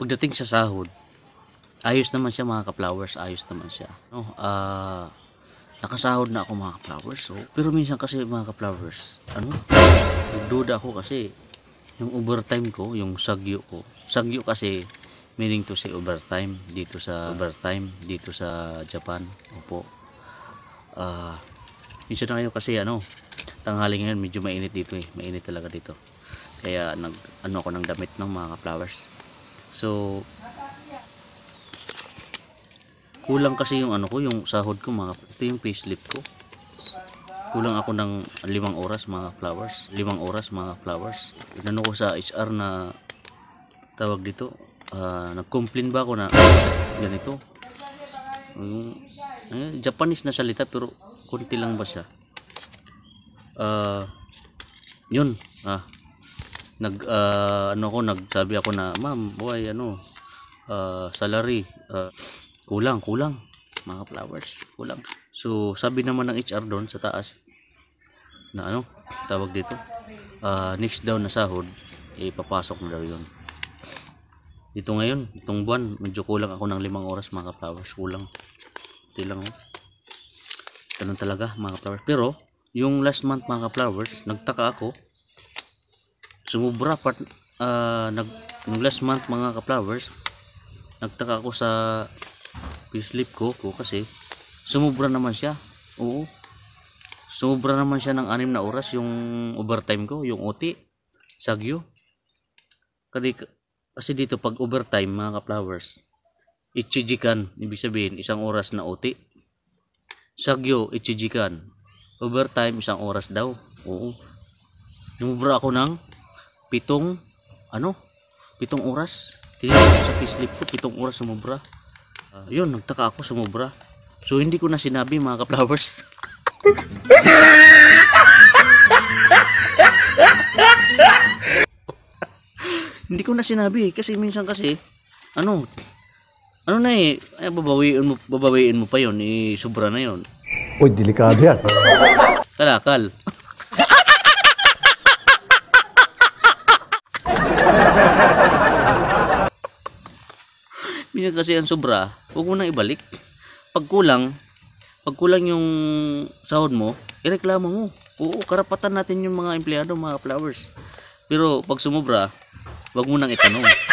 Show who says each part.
Speaker 1: pagdating sa sahod, ayos naman siya mga ka-flowers, ayos naman siya. No, uh, nakasahod na ako mga ka-flowers. So, pero minsan kasi mga ka-flowers, ano, nagduda ako kasi yung overtime ko, yung sagyo ko. Sagyo kasi meaning to say overtime dito sa overtime dito sa Japan. Opo. Ah, uh, minsan na kayo kasi ano, tanghali ngayon medyo mainit dito eh. Mainit talaga dito. Kaya nag ano ako ng damit ng mga flowers. So, kulang kasi yung ano ko, yung sahod ko mga, ito yung payslip ko. Kulang ako ng limang oras mga flowers. Limang oras mga flowers. Inano ko sa HR na tawag dito, uh, nag-complain ba ako na ganito? Yung, eh, Japanese na salita pero kunti lang ba siya? Uh, yun, ah, nag uh, ano ko nagsabi ako na ma'am boy ano uh, salary uh, kulang kulang mga flowers kulang so sabi naman ng HR doon sa taas na ano tawag dito uh, next daw na sahod ipapasok eh, na daw yun dito ngayon itong buwan medyo kulang ako ng limang oras mga flowers kulang hindi lang oh. talaga mga flowers pero yung last month mga flowers nagtaka ako sumubra part uh, nag nung last month mga ka-flowers nagtaka ako sa payslip ko, ko kasi sumubra naman siya oo sumubra naman siya ng anim na oras yung overtime ko yung OT sagyo kasi, kasi dito pag overtime mga ka-flowers ichijikan ibig sabihin isang oras na OT sagyo ichijikan overtime isang oras daw oo sumubra ako ng pitong ano pitong oras tingnan ko sa payslip ko pitong oras sumubra uh, ah, yun nagtaka ako sumubra so hindi ko na sinabi mga ka-flowers hindi ko na sinabi kasi minsan kasi ano ano na eh babawiin mo babawiin mo pa yon eh sobra na yon oy delikado yan kalakal nyo kasi ang sobra, huwag mo nang ibalik. Pag kulang, pag kulang yung sahod mo, ireklamo mo. Oo, karapatan natin yung mga empleyado, mga flowers. Pero pag sumobra, huwag mo nang itanong.